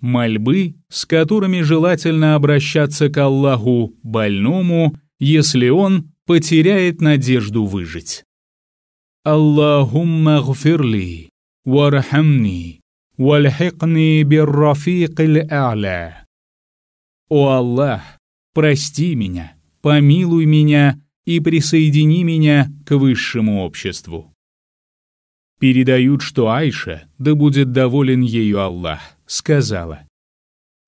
Мольбы, с которыми желательно обращаться к Аллаху больному, если он потеряет надежду выжить. Аллахумма гфирли, вархамни, вальхикни биррафикиль а'ля. О Аллах, прости меня, помилуй меня и присоедини меня к высшему обществу. Передают, что Айша, да будет доволен ею Аллах, сказала,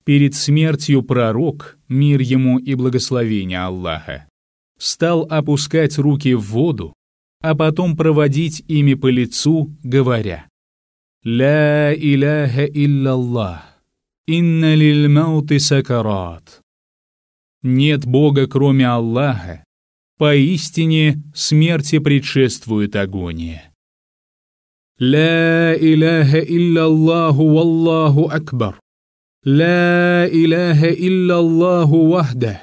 «Перед смертью пророк, мир ему и благословение Аллаха, стал опускать руки в воду, а потом проводить ими по лицу, говоря, «Ля иляха илляллах, инна лиль сакарат». Нет Бога, кроме Аллаха, поистине смерти предшествует агония. لا اله الا الله والله اكبر لا اله الا الله وحده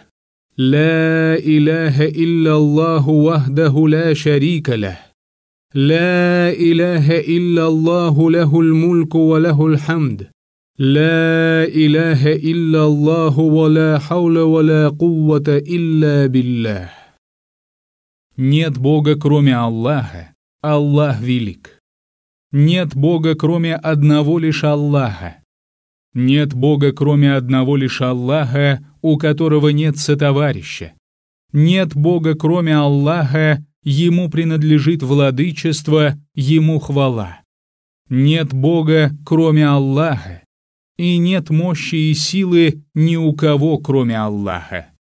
لا اله الا الله وحده لا شريك له لا اله الا الله له الملك وله الحمد لا اله الا الله ولا حول ولا قوه الا بالله Нет Бога, кроме Аллаха. Аллах велик. Нет Бога, кроме одного лишь Аллаха. Нет Бога, кроме одного лишь Аллаха, у которого нет сотоварища. Нет Бога, кроме Аллаха, Ему принадлежит владычество, Ему хвала. Нет Бога, кроме Аллаха, и нет мощи и силы ни у кого, кроме Аллаха.